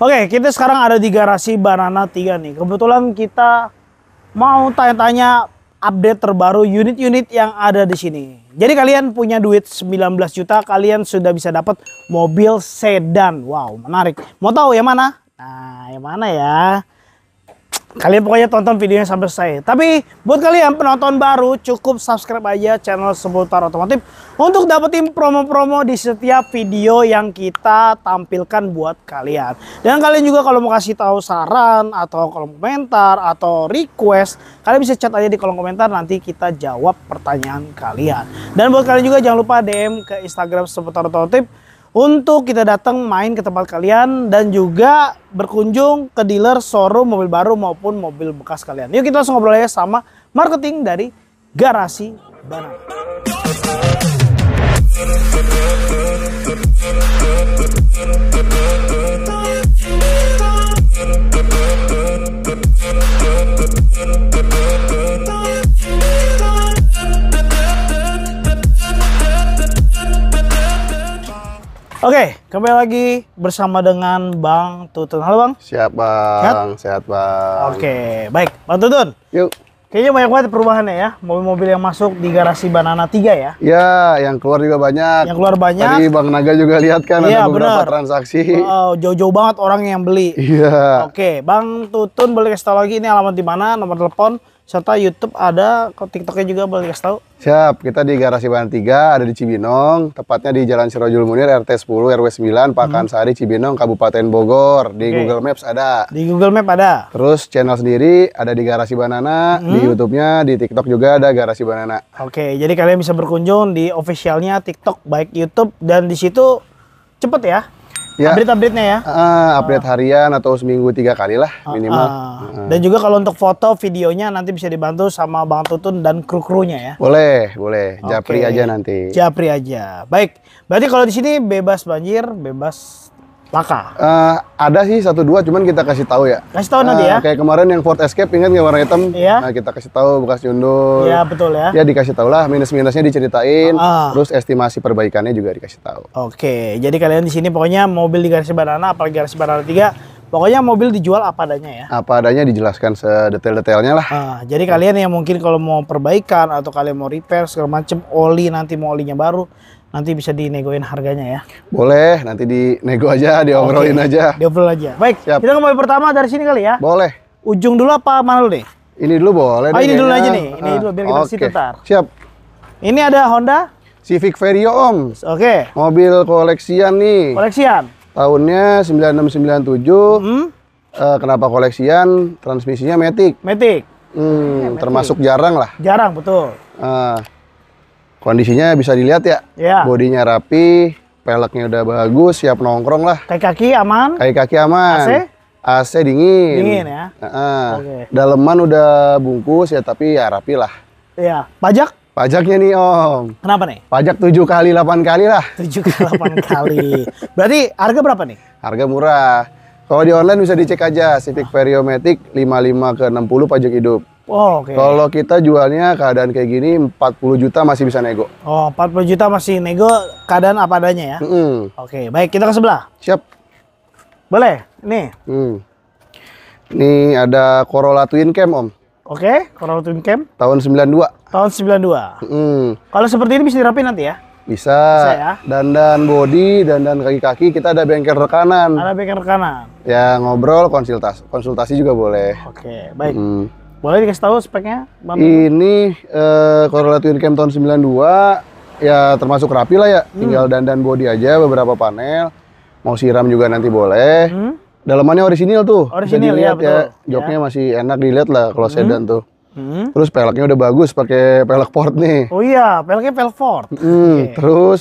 Oke, kita sekarang ada di garasi Banana 3 nih. Kebetulan kita mau tanya-tanya update terbaru unit-unit yang ada di sini. Jadi kalian punya duit 19 juta, kalian sudah bisa dapat mobil sedan. Wow, menarik. Mau tahu yang mana? Nah, yang mana ya? Kalian pokoknya tonton videonya sampai selesai. Tapi buat kalian penonton baru cukup subscribe aja channel seputar otomotif untuk dapetin promo-promo di setiap video yang kita tampilkan buat kalian. Dan kalian juga kalau mau kasih tahu saran atau kolom komentar atau request, kalian bisa chat aja di kolom komentar nanti kita jawab pertanyaan kalian. Dan buat kalian juga jangan lupa DM ke Instagram seputar otomotif untuk kita datang main ke tempat kalian dan juga berkunjung ke dealer showroom mobil baru maupun mobil bekas kalian. Yuk kita langsung ngobrol aja sama marketing dari Garasi Banai. Oke, kembali lagi bersama dengan Bang Tutun. Halo Bang. Siap Bang. Sehat, Sehat Bang. Oke, baik. Bang Tutun. Yuk. Kayaknya banyak banget perubahannya ya, mobil-mobil yang masuk di garasi Banana 3 ya. Iya, yang keluar juga banyak. Yang keluar banyak. Tadi Bang Naga juga lihat kan ya, ada beberapa bener. transaksi. Uh, jauh-jauh banget orang yang beli. Iya. Oke, Bang Tutun boleh kasih tahu lagi ini alamat di mana, nomor telepon, serta YouTube ada, kok TikToknya juga boleh kasih tahu. Siap, kita di Garasi Bahan Tiga ada di Cibinong, tepatnya di Jalan Sirojul Munir RT 10 RW 9 Pakan hmm. Sari Cibinong Kabupaten Bogor. Di okay. Google Maps ada. Di Google Maps ada. Terus channel sendiri ada di Garasi Banana, hmm. di YouTube-nya, di TikTok juga ada Garasi Banana. Oke, okay, jadi kalian bisa berkunjung di officialnya TikTok baik YouTube dan di situ cepet ya ya, update-update-nya ya. Uh, update harian atau seminggu tiga kali lah ah, minimal. Uh, uh. Uh. Dan juga kalau untuk foto videonya nanti bisa dibantu sama Bang Tutun dan kru-krunya ya. Boleh, boleh. Japri aja nanti. Japri aja. Baik. Berarti kalau di sini bebas banjir, bebas Laka. Uh, ada sih satu dua, cuman kita kasih tahu ya. Kasih tahu uh, nanti eh, ya. Kayak kemarin yang Ford Escape ingat nggak warna hitam? Iya. Nah kita kasih tahu bekas nyundul. Iya betul ya. Ya dikasih tahu lah minus minusnya diceritain, uh. terus estimasi perbaikannya juga dikasih tahu. Oke, jadi kalian di sini pokoknya mobil di garasi barana apalagi garasi barana tiga, Pokoknya mobil dijual apa adanya ya? Apa adanya dijelaskan sedetail-detailnya lah. Nah, jadi kalian yang mungkin kalau mau perbaikan atau kalian mau repair segala macam oli nanti mau olinya baru, nanti bisa dinegoin harganya ya. Boleh, nanti dinego aja, diobrolin okay. aja. Diobrol aja. Baik, Siap. kita kembali pertama dari sini kali ya. Boleh. Ujung dulu apa mana dulu nih? Ini dulu boleh. Oh, ini dulu aja nih. Ini dulu biar kita okay. situ Siap. Ini ada Honda Civic Vario Om. Oke. Okay. Mobil koleksian nih. Koleksian. Tahunnya 9697. Hmm. Uh, kenapa koleksian? Transmisinya Matic. Matic. Hmm, ya, termasuk jarang lah. Jarang, betul. Uh, kondisinya bisa dilihat ya. Yeah. Bodinya rapi, peleknya udah bagus, siap nongkrong lah. Kaki-kaki aman? Kaki-kaki aman. AC? AC dingin. Dingin ya. Uh -uh. Okay. Daleman udah bungkus ya tapi ya rapi lah. Iya. Pajak? Pajaknya nih Om. Kenapa nih? Pajak tujuh kali delapan kali lah. Tujuh kali delapan kali. Berarti harga berapa nih? Harga murah. Kalau di online bisa dicek aja Civic lima lima ke enam puluh pajak hidup. Oh, Okay. Kalau kita jualnya keadaan kayak gini 40 juta masih bisa nego. Oh, 40 juta masih nego keadaan apa adanya ya. Mm -hmm. Oke, okay, baik kita ke sebelah. Siap. Boleh. Nih. Hmm. Nih ada Corolla Twin Cam, Om. Oke, okay, Corolla Twin Cam. Tahun 92. Tahun 92. Hmm. Kalau seperti ini bisa dirapiin nanti ya? Bisa. Bisa ya. Dandan body, dan kaki-kaki, kita ada bengkel rekanan. Ada bengkel rekanan. Ya, ngobrol, konsultasi, konsultasi juga boleh. Oke, okay, baik. Hmm. Boleh dikasih tahu speknya? Bambang. Ini uh, Corolla Twin Cam tahun 92 ya termasuk rapi lah ya. Hmm. Tinggal dandan body aja beberapa panel. Mau siram juga nanti boleh. Hmm. Dalamannya orisinil tuh. Orisinil ya, ya. Joknya ya. masih enak dilihat lah kalau hmm. sedan tuh. Hmm. Terus peleknya udah bagus pakai pelek Ford nih. Oh iya, peleknya pelek Ford. Hmm, hmm. okay. terus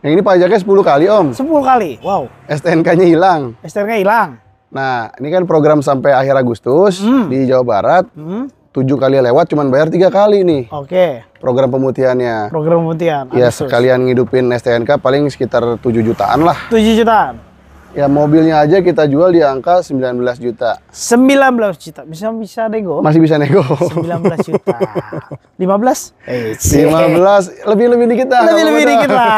yang ini pajaknya 10 kali, Om. 10 kali. Wow. STNK-nya hilang. STNK hilang. Nah, ini kan program sampai akhir Agustus hmm. di Jawa Barat. Hmm. Tujuh kali lewat, cuman bayar tiga kali nih. Oke. Okay. Program pemutihannya. Program pemutihan. Iya, sekalian ngidupin STNK paling sekitar tujuh jutaan lah. Tujuh jutaan? Ya mobilnya aja kita jual di angka 19 juta. 19 juta. Bisa bisa nego. Masih bisa nego. 19 juta. 15? Eh, 15 lebih-lebih dikit lah. Lebih-lebih gitu. dikit lah.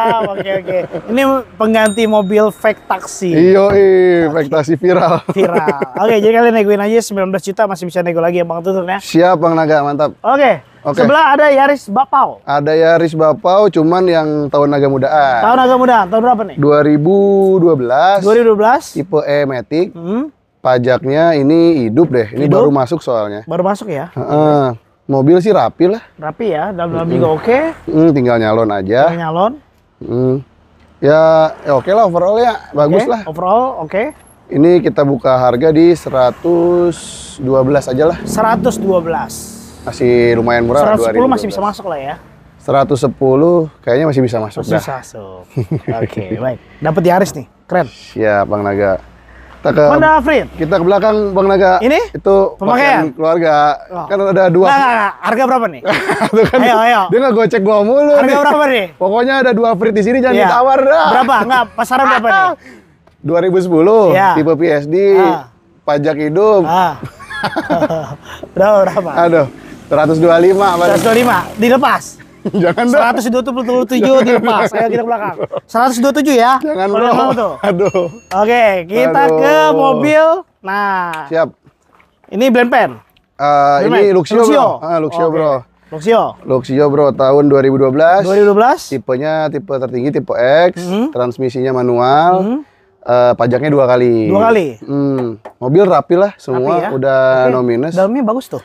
Oke oke. Ini pengganti mobil fake taksi. Iyo, fake taksi viral. Viral. Oke, jadi kalian negoin aja 19 juta masih bisa nego lagi ya Bang Tutur ya. Siap Bang Naga, mantap. Oke. Okay. Sebelah ada Yaris Bapau. Ada Yaris Bapau, cuman yang tahun naga mudaan. Tahun naga mudaan, tahun berapa nih? 2012. 2012. Tipe E Matic. Hmm. Pajaknya ini hidup deh, ini hidup. baru masuk soalnya. Baru masuk ya? Uh -uh. Mobil sih rapi lah. Rapi ya, dalam-dalam juga oke. Okay. tinggal nyalon aja. Tinggal nyalon. Hmm. Ya, ya oke okay lah overall ya, bagus okay. lah. Overall oke. Okay. Ini kita buka harga di 112 aja lah. 112 masih lumayan murah 110 2012. masih bisa masuk lah ya 110 kayaknya masih bisa masuk masih bisa masuk oke okay, baik dapat Yaris nih keren ya Bang Naga kita ke Honda Afrin kita ke belakang Bang Naga ini itu pemakaian keluarga oh. kan ada dua nah, nah, nah. harga berapa nih Tuh kan ayo ayo dia nggak gocek gua mulu harga nih. berapa nih pokoknya ada dua Afrin di sini jangan ya. ditawar dah berapa nggak pasaran berapa nih 2010 ya. tipe PSD ah. pajak hidup ah. berapa berapa aduh 125 puluh 125 dilepas. Jangan dong. 127 dilepas. Ayo kita ke belakang. 127 ya. Jangan Kalo bro. Tuh. Aduh. Oke, kita Aduh. ke mobil. Nah. Siap. Ini Blend Pen. Uh, ini Luxio, Luxio. Bro. Ah, Luxio okay. bro. Luxio. Luxio bro tahun 2012. 2012. Tipenya tipe tertinggi tipe X, mm -hmm. transmisinya manual. Mm -hmm uh, pajaknya dua kali. Dua kali. Hmm, mobil rapi lah semua, rapi ya? udah okay. no minus. Dalamnya bagus tuh.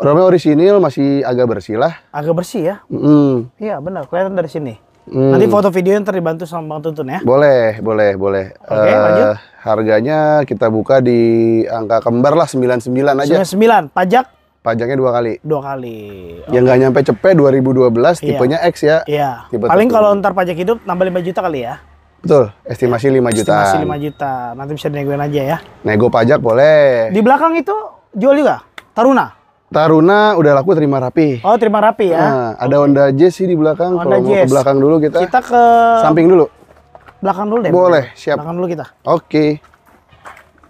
Romnya orisinil masih agak bersih lah. Agak bersih ya? Mm. Iya benar, kelihatan dari sini. Mm. Nanti foto video yang terbantu sama Bang Tuntun ya? Boleh, boleh, boleh. Oke, uh, lanjut. Harganya kita buka di angka kembar lah sembilan sembilan aja. Sembilan. pajak? Pajaknya dua kali. Dua kali. Okay. Yang nggak nyampe cepe dua belas iya. tipenya X ya. Iya. Tipe Paling kalau ntar pajak hidup nambah lima juta kali ya? Betul, estimasi ya, juta. Estimasi 5 juta. Nanti bisa dinegoin aja ya. Nego pajak boleh. Di belakang itu jual juga? Taruna? Taruna udah laku terima rapi. Oh, terima rapi ya. Nah, ada okay. Honda Jazz sih di belakang. Honda Kalau mau ke belakang dulu kita. Kita ke samping dulu. Belakang dulu deh. Boleh, siap. Belakang dulu kita. Oke. Okay.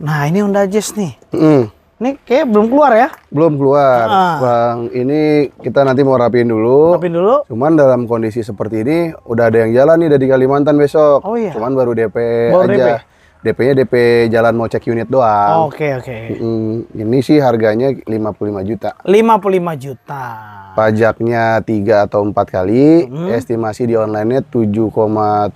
Nah, ini Honda Jazz nih. Mm. Ini kayak belum keluar ya? Belum keluar. Ah. Bang, ini kita nanti mau rapiin dulu. Rapiin dulu. Cuman dalam kondisi seperti ini udah ada yang jalan nih dari Kalimantan besok. Oh iya. Cuman baru DP baru aja. DP. DP-nya DP jalan mau cek unit doang. Oke, okay, oke. Okay. Mm, ini sih harganya 55 juta. 55 juta. Pajaknya tiga atau empat kali, hmm. estimasi di online-nya 7,7.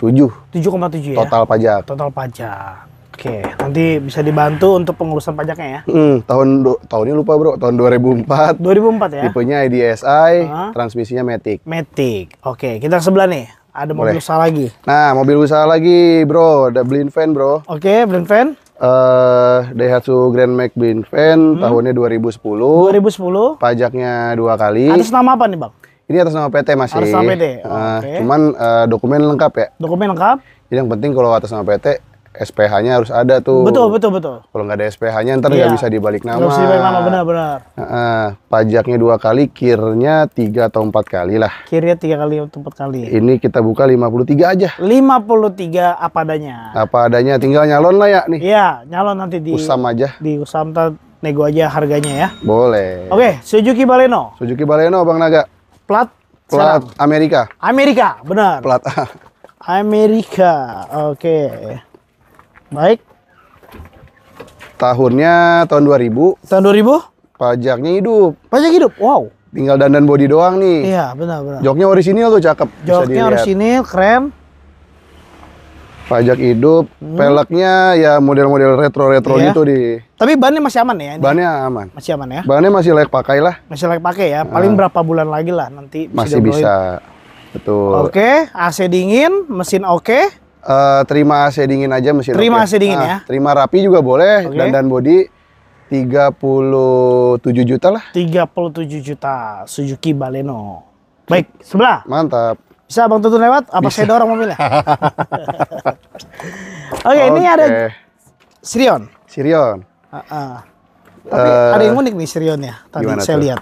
7,7 ya. Total pajak. Total pajak. Oke, nanti bisa dibantu untuk pengurusan pajaknya ya. Hmm, tahun tahun tahunnya lupa bro, tahun dua Dua ribu empat. ribu empat ya. Tipenya IDSI, uh -huh. transmisinya Matic. Matic. Oke, kita ke sebelah nih. Ada mobil Boleh. usaha lagi. Nah, mobil usaha lagi, bro. Ada blind Fan, bro. Oke, okay, blind Fan. Uh, eh, Daihatsu Grand Max blind Fan, hmm. tahunnya 2010. 2010. Pajaknya dua kali. Atas nama apa nih, Bang? Ini atas nama PT masih. Atas nama PT. uh, eh, okay. Cuman uh, dokumen lengkap ya. Dokumen lengkap. Jadi yang penting kalau atas nama PT SPH-nya harus ada tuh. Betul, betul, betul. Kalau nggak ada SPH-nya ntar nggak iya. bisa dibalik nama. Nggak bisa dibalik nama, benar-benar. Uh, pajaknya dua kali, kirnya tiga atau empat kali lah. Kirnya tiga kali atau empat kali. Ini kita buka 53 aja. 53 apa adanya. Apa adanya, tinggal nyalon lah ya nih. Iya, nyalon nanti di Usam aja. Di Usam nego aja harganya ya. Boleh. Oke, Suzuki Baleno. Suzuki Baleno Bang Naga. Plat Plat Amerika. Amerika, benar. Plat Amerika. Oke. Okay. Baik. Tahunnya tahun 2000. Tahun 2000? Pajaknya hidup. Pajak hidup. Wow. Tinggal dandan body doang nih. Iya, benar benar. Joknya sini tuh cakep. Joknya orisinil, keren. Pajak hidup, hmm. peleknya ya model-model retro-retro iya. gitu di. Tapi bannya masih aman ya? Ini? Bannya aman. Masih aman ya? Bannya masih layak pakai lah. Masih layak pakai ya. Ah. Paling uh. berapa bulan lagi lah nanti. Masih bisa. Betul. Oke, okay, AC dingin, mesin oke. Okay uh, terima AC dingin aja mesin Terima okay. AC dingin nah, ya. Terima rapi juga boleh okay. dan dan body 37 juta lah. 37 juta Suzuki Baleno. Baik, sebelah. Mantap. Bisa Bang Tutun lewat apa Bisa. saya dorong mobilnya? Oke, okay, okay, ini ada Sirion. Sirion. Uh -uh. Tapi uh, ada yang unik nih ya tadi saya tuh? lihat.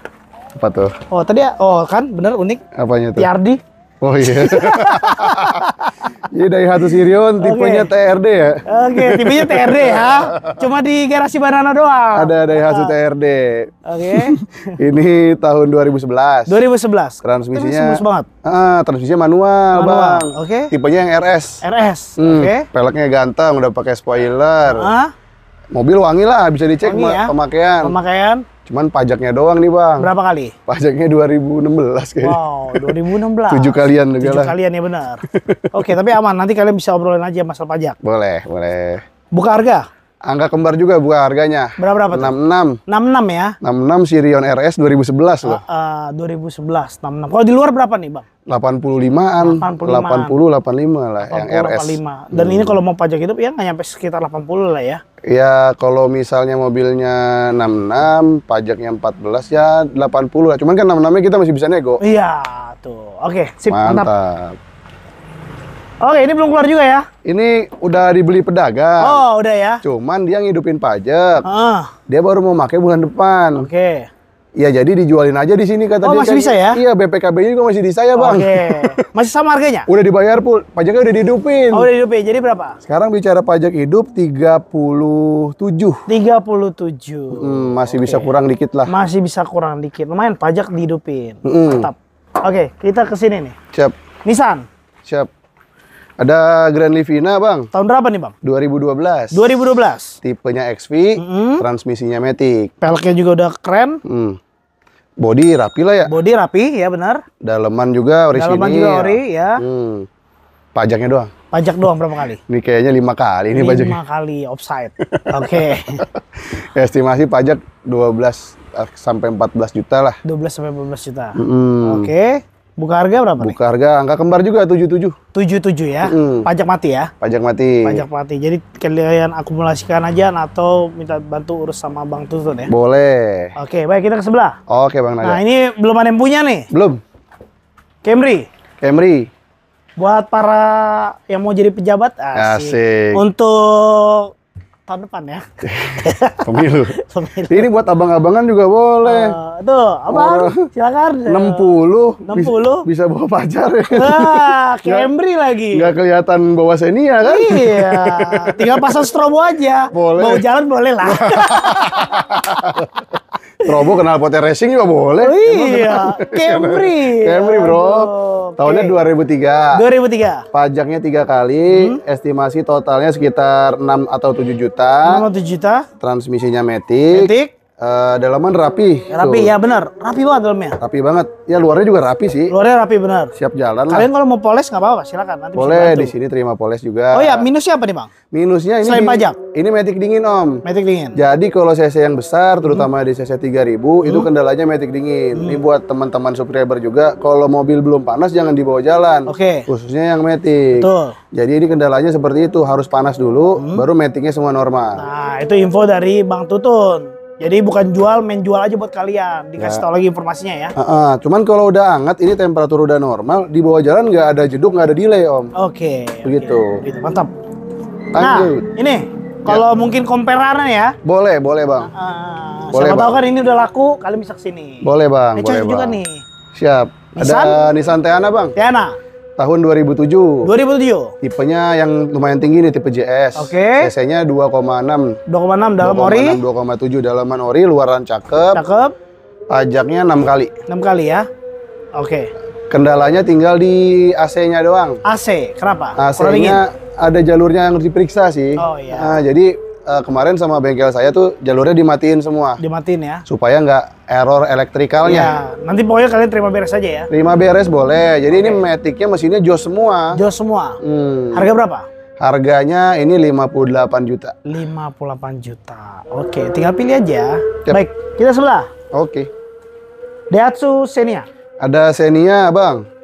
Apa tuh? Oh, tadi oh kan bener unik. Apanya tuh? Yardi. Oh iya. Jadi iya, dari Hatsus Irion tipenya okay. TRD ya. Oke, okay, tipenya TRD ya. Cuma di garasi banana doang. Ada dari Hatsu uh. Ah. TRD. Oke. Okay. ini tahun 2011. 2011. Transmisinya Transmisi banget. Ah, transmisinya manual, manual. Bang. Oke. Okay. Tipenya yang RS. RS. Hmm, Oke. Okay. Peleknya ganteng, udah pakai spoiler. Uh. Mobil wangi lah, bisa dicek wangi, ya? pemakaian. Pemakaian. Cuman pajaknya doang nih bang. Berapa kali? Pajaknya 2016 kayaknya. Wow, 2016. Tujuh kalian juga Tujuh kalian ya benar. Oke, tapi aman. Nanti kalian bisa obrolin aja masalah pajak. Boleh, boleh. Buka harga? Angka kembar juga buka harganya. Berapa berapa? 66. 66 ya. 66 Sirion RS 2011 loh. Uh, uh, 2011 66. Kalau di luar berapa nih, Bang? puluh 85-an, 85 80, lima lah yang RS. 85. Dan ini hmm. kalau mau pajak hidup ya nggak nyampe sekitar puluh lah ya. Ya kalau misalnya mobilnya enam enam, pajaknya empat belas ya delapan puluh lah. Cuman kan 66-nya kita masih bisa nego. Iya, tuh. Oke, sip, mantap. Oke, ini belum keluar juga ya? Ini udah dibeli pedagang. Oh, udah ya. Cuman dia ngidupin pajak. Ah. Dia baru mau pakai bulan depan. Oke. Iya jadi dijualin aja di sini kata oh, dia. Oh masih kan, bisa ya? Iya bpkb juga masih di saya bang. Oke. Okay. Masih sama harganya? udah dibayar pul, pajaknya udah dihidupin. Oh udah dihidupin, jadi berapa? Sekarang bicara pajak hidup tiga puluh tujuh 37. 37. Hmm, masih okay. bisa kurang dikit lah. Masih bisa kurang dikit, lumayan pajak dihidupin. Mm. Mantap. Oke okay, kita ke sini nih. Siap. Nissan. Siap. Ada Grand Livina, Bang. Tahun berapa nih, Bang? 2012. 2012. Tipenya XV, mm -hmm. transmisinya matic. Peleknya juga udah keren. Mm Body rapi lah ya. Body rapi ya benar. Daleman juga ori Daleman sini. juga ya. ori ya. Hmm. Pajaknya doang. Pajak doang berapa kali? Ini kayaknya lima kali ini lima Lima kali offside. Oke. Okay. Estimasi pajak 12 eh, sampai empat belas juta lah. Dua belas sampai empat belas juta. Mm. Oke. Okay. Buka harga berapa Buka nih? harga angka kembar juga 77. 77 ya. Mm. Pajak mati ya. Pajak mati. Pajak mati. Jadi kalian akumulasikan aja atau minta bantu urus sama Bang Tutun ya. Boleh. Oke, baik kita ke sebelah. Oke, Bang Naga. Nah, ini belum ada yang punya nih. Belum. Camry. Camry. Buat para yang mau jadi pejabat asik. asik. Untuk tahun depan ya. Pemilu. Pemilu. Ini buat abang-abangan juga boleh. Uh, tuh, abang, oh, silakan. 60, 60. Bisa, bisa bawa pacar ya. Wah, Kemri lagi. Nggak kelihatan bawa senia kan? Iya. Tinggal pasang strobo aja. Boleh. Mau jalan boleh lah. Robo iya. kenal potnya racing juga boleh. Oh, iya. Camry. Camry bro. Aduh. Tahunnya okay. 2003. 2003. Pajaknya tiga kali. Hmm. Estimasi totalnya sekitar 6 atau 7 juta. 6 atau 7 juta. Transmisinya Matic. Matic. Uh, dalaman rapi. Rapi tuh. ya benar, rapi banget dalamnya. Rapi banget. Ya luarnya juga rapi sih. Luarnya rapi benar. Siap jalan Kalian kalau mau poles nggak apa-apa, silakan. Nanti Boleh di sini terima poles juga. Oh ya, minusnya apa nih bang? Minusnya ini. Selain pajak. Ini metik dingin om. Metik dingin. Jadi kalau cc yang besar, terutama hmm. di cc 3000 hmm. itu kendalanya metik dingin. Hmm. Ini buat teman-teman subscriber juga, kalau mobil belum panas jangan dibawa jalan. Oke. Okay. Khususnya yang metik. Tuh. Jadi ini kendalanya seperti itu, harus panas dulu, hmm. baru metiknya semua normal. Nah itu info dari Bang Tutun. Jadi bukan jual, main jual aja buat kalian. Dikasih ya. tahu lagi informasinya ya. Uh, uh, cuman kalau udah hangat, ini temperatur udah normal, di bawah jalan nggak ada jeduk, nggak ada delay om. Oke. Okay, Begitu. Okay, gitu, mantap. Lanjut. Nah, ini ya. kalau ya. mungkin komperan ya. Boleh, boleh bang. Uh, boleh, siapa bang. tahu kan ini udah laku, kalian bisa kesini. Boleh bang. Ini boleh bang. juga nih. Siap. Nissan? Ada Nissan Teana bang. Teana. Tahun 2007. 2007. Tipenya yang lumayan tinggi nih tipe JS. Oke. Okay. CC-nya 2,6. 2,6 dalam 2, ori. 2,7 dalaman ori, luaran cakep. Cakep. Pajaknya 6 kali. 6 kali ya. Oke. Okay. Kendalanya tinggal di AC-nya doang. AC, kenapa? AC-nya ada jalurnya yang diperiksa sih. Oh iya. Nah, jadi uh, kemarin sama bengkel saya tuh jalurnya dimatiin semua. Dimatiin ya. Supaya nggak error elektrikalnya. Ya, Nanti pokoknya kalian terima beres aja ya. Terima beres boleh. Jadi okay. ini metiknya mesinnya jos semua. Jos semua. Hmm. Harga berapa? Harganya ini 58 juta. 58 juta. Oke, okay, tinggal pilih aja. Yep. Ya. Baik, kita sebelah. Oke. Okay. Daihatsu Xenia. Ada Xenia, Bang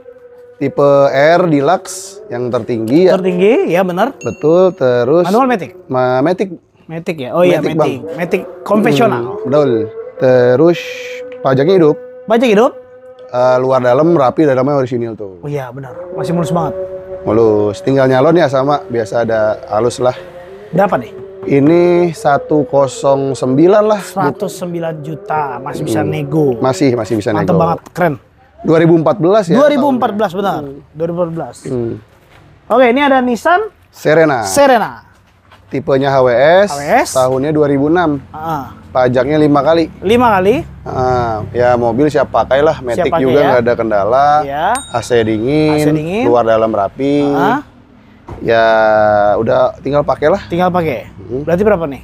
tipe R deluxe yang tertinggi ya. Tertinggi, ya benar. Betul, terus manual matic. Ma matic Metik ya? Oh iya, Metik Metik, bang. konvensional. Hmm, betul. Terus pajaknya hidup. Pajak hidup? Uh, luar dalam rapi, dalamnya orisinil tuh. Oh iya, benar. Masih mulus banget. Mulus. Tinggal nyalon ya sama, biasa ada halus lah. Berapa nih? Ini 109 lah. 109 juta, masih hmm. bisa nego. Masih, masih bisa Mantap nego. Mantap banget, keren. 2014 ya? 2014 tahunnya. benar, hmm. 2014. Hmm. Oke, ini ada Nissan Serena. Serena tipenya HWS, HWS. tahunnya 2006. Uh. Ah. Pajaknya lima kali. Lima kali? Uh, ya mobil siap pakai lah, Matic siap pakai juga ya? nggak ya? ada kendala. Ya. AC, dingin, AC dingin, luar dalam rapi. Uh. Ya udah tinggal pakailah. Tinggal pakai. Hmm. Berarti berapa nih?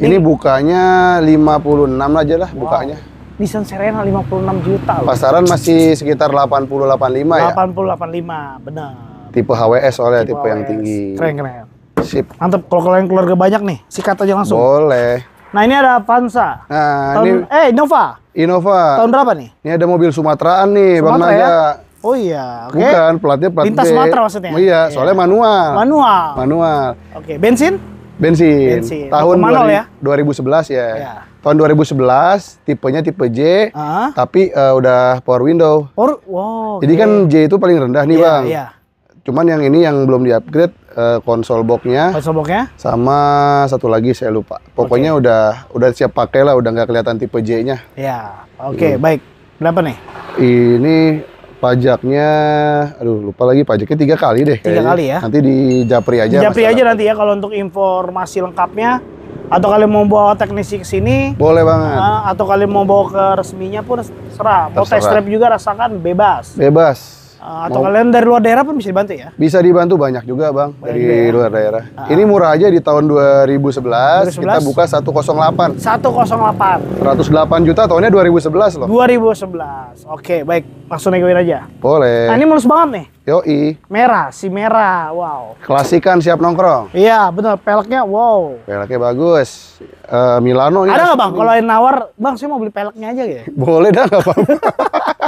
Ini, Ini bukanya 56 aja lah wow. bukanya. Nissan Serena 56 juta. Loh. Pasaran masih sekitar 80 85 ya. 80 85, benar. Tipe HWS soalnya tipe, tipe HWS. yang tinggi. Keren keren. Sip. Mantap. Kalau kalian keluarga banyak nih, sikat aja langsung. Boleh. Nah ini ada Pansa. Nah Tahun, ini. Eh Innova. Innova. Tahun berapa nih? Ini ada mobil Sumateraan nih, Sumatera, Bang Naga. Ya? Oh iya, oke. Okay. Bukan, platnya plat Lintas B. Sumatera maksudnya. Oh, iya, soalnya iya. manual. Manual. Manual. Oke, okay. bensin? Bensin. bensin. Tahun manual, 20, ya? 2011 ya. ya. Tahun 2011, tipenya tipe J, uh? tapi uh, udah power window. Power, wow. Jadi okay. kan iya. J itu paling rendah nih, yeah, Bang. Iya. Yeah. Cuman yang ini yang belum di-upgrade Eh, konsol boxnya konsol boxnya sama satu lagi saya lupa pokoknya okay. udah udah siap pakai lah udah nggak kelihatan tipe J nya ya oke okay, hmm. baik berapa nih ini pajaknya aduh lupa lagi pajaknya tiga kali deh tiga kali ya nanti di japri aja di japri aja nanti ya kalau untuk informasi lengkapnya atau kalian mau bawa teknisi ke sini boleh banget ah, atau kalian mau bawa ke resminya pun serah mau test drive juga rasakan bebas bebas atau mau, kalian dari luar daerah pun bisa dibantu ya? Bisa dibantu banyak juga bang banyak dari daerah. Ya. luar daerah. Aa. Ah. Ini murah aja di tahun 2011, 2011 kita buka 108. 108. 108 juta tahunnya 2011 loh. 2011. Oke baik langsung negoin aja. Boleh. Nah, ini mulus banget nih. Yoi. Merah si merah wow. Klasikan siap nongkrong. Iya benar peleknya wow. Peleknya bagus. Uh, Milano. Ada nggak bang? Kalau yang nawar bang saya mau beli peleknya aja gitu. Boleh dah nggak apa-apa.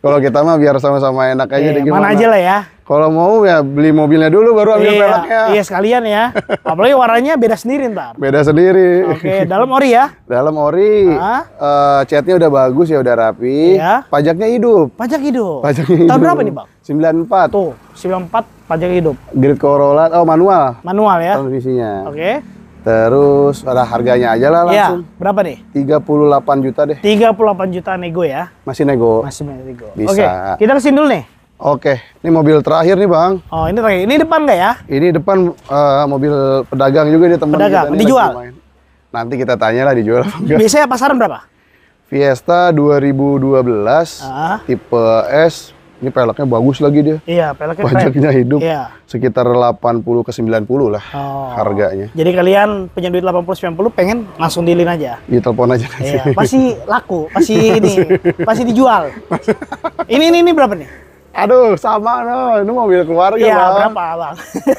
Kalau kita mah biar sama-sama enak aja yeah, gimana. Mana aja lah ya. Kalau mau ya beli mobilnya dulu baru ambil yeah, peleknya. Iya sekalian ya. Apalagi warnanya beda sendiri ntar. Beda sendiri. Oke, dalam ori ya. Dalam ori. Ah. Uh, catnya udah bagus ya, udah rapi. Yeah. Pajaknya hidup. Pajak hidup. Pajaknya hidup. Tahun berapa nih, Bang? 94. Tuh, 94 pajak hidup. Grid Corolla, oh manual. Manual ya. Transmisinya. Oke. Okay. Terus ada harganya aja lah iya, langsung. Ya, berapa nih? 38 juta deh. 38 juta nego ya. Masih nego. Masih nego. Bisa. Oke, kita kesini dulu nih. Oke, ini mobil terakhir nih bang. Oh ini terakhir, ini depan nggak ya? Ini depan uh, mobil pedagang juga nih teman pedagang. kita. dijual? Nanti kita tanya lah dijual apa enggak. Biasanya pasaran berapa? Fiesta 2012, belas, ah. tipe S, ini peleknya bagus lagi dia. Iya, peleknya Pajaknya pelek. hidup. Iya. Sekitar 80 ke 90 lah oh. harganya. Jadi kalian punya duit 80 90 pengen langsung dilin aja. Iya, telepon aja Iya, pasti laku, pasti ini, pasti dijual. ini ini ini berapa nih? Aduh, sama no. Ini mobil keluarga, iya, Bang. Iya, berapa, Bang?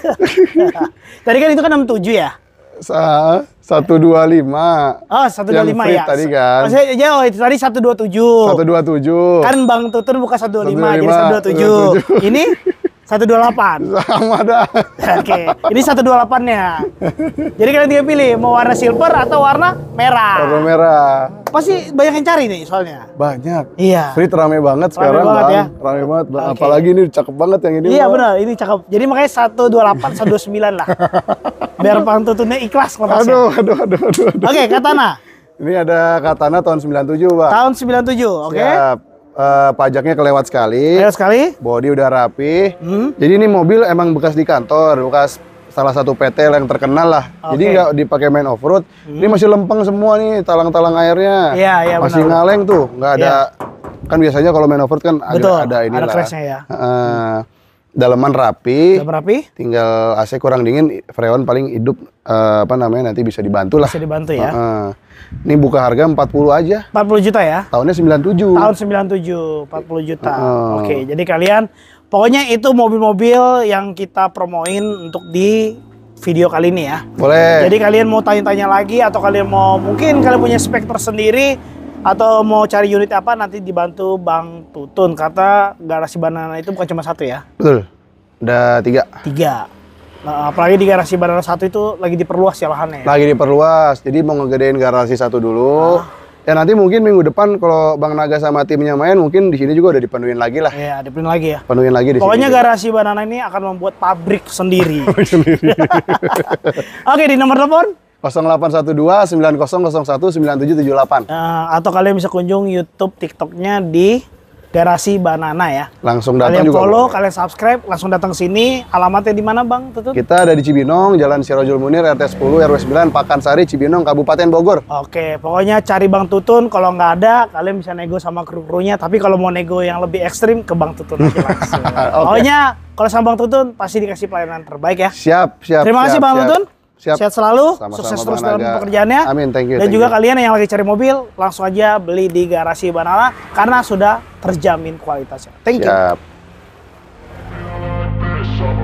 Tadi kan itu kan 67 ya? satu dua lima. Oh satu dua lima ya. Tadi kan. Maksudnya ya, oh itu tadi satu dua tujuh. Satu dua tujuh. Kan Bang Tutur buka satu dua lima jadi satu dua tujuh. Ini satu dua delapan Sama ada, Oke. Okay. Ini 128-nya. Jadi kalian tinggal pilih mau warna silver atau warna merah. Warna merah. Pasti banyak yang cari nih soalnya. Banyak. Iya. Street rame banget rame sekarang, banget, Bang. Ya? Rame banget, Okay. Apalagi ini cakep banget yang ini. Iya, benar. Ini cakep. Jadi makanya satu dua delapan 128, sembilan lah. Biar pantutunnya ikhlas kalau ya. aduh, aduh, aduh, aduh, aduh. Oke, okay, Katana. Ini ada Katana tahun sembilan tujuh Bang. Tahun sembilan tujuh, oke. Okay uh, pajaknya kelewat sekali. Kelewat sekali. Body udah rapi. Hmm. Jadi ini mobil emang bekas di kantor, bekas salah satu PT yang terkenal lah. Okay. Jadi nggak dipakai main off road. Hmm. Ini masih lempeng semua nih talang-talang airnya. Iya, iya Masih benar. ngaleng tuh, nggak ada. Ya. Kan biasanya kalau main off road kan ada ada ini lah. Ada ya. Uh, dalaman rapi, dalaman rapi, tinggal AC kurang dingin, freon paling hidup uh, apa namanya nanti bisa dibantu lah. Bisa dibantu ya. Uh, uh. Ini buka harga 40 aja. 40 juta ya? Tahunnya 97. Tahun 97, 40 juta. Uh. Oke, jadi kalian pokoknya itu mobil-mobil yang kita promoin untuk di video kali ini ya. Boleh. Jadi kalian mau tanya-tanya lagi atau kalian mau mungkin kalian punya spek tersendiri atau mau cari unit apa nanti dibantu Bang Tutun kata garasi banana itu bukan cuma satu ya. Betul. Ada tiga. Tiga. Nah, apalagi di garasi bandara satu itu lagi diperluas ya lahannya. Ya? Lagi diperluas, jadi mau ngegedein garasi satu dulu. Ah. Ya nanti mungkin minggu depan kalau Bang Naga sama timnya main mungkin di sini juga udah dipenuhin lagi lah. Iya, dipenuhin lagi ya. Penuhin lagi di Pokoknya garasi juga. banana ini akan membuat pabrik sendiri. Oke, di nomor telepon 0812 9001 9778. Uh, atau kalian bisa kunjung YouTube TikToknya di Derasi Banana ya. Langsung datang kalian juga. Follow, bang. kalian subscribe, langsung datang sini. Alamatnya di mana, Bang? Tutup. Kita ada di Cibinong, Jalan Sirojul Munir RT 10 RW 9 Pakansari Cibinong Kabupaten Bogor. Oke, pokoknya cari Bang Tutun kalau nggak ada kalian bisa nego sama kru-krunya, tapi kalau mau nego yang lebih ekstrim ke Bang Tutun aja langsung. okay. Pokoknya kalau sama Bang Tutun pasti dikasih pelayanan terbaik ya. Siap, siap. Terima siap, kasih Bang siap. Tutun. Siap. Sehat selalu, Sama-sama sukses terus dalam pekerjaannya. Amin, thank you. Dan thank juga you. kalian yang lagi cari mobil, langsung aja beli di garasi Banala karena sudah terjamin kualitasnya. Thank Siap. you.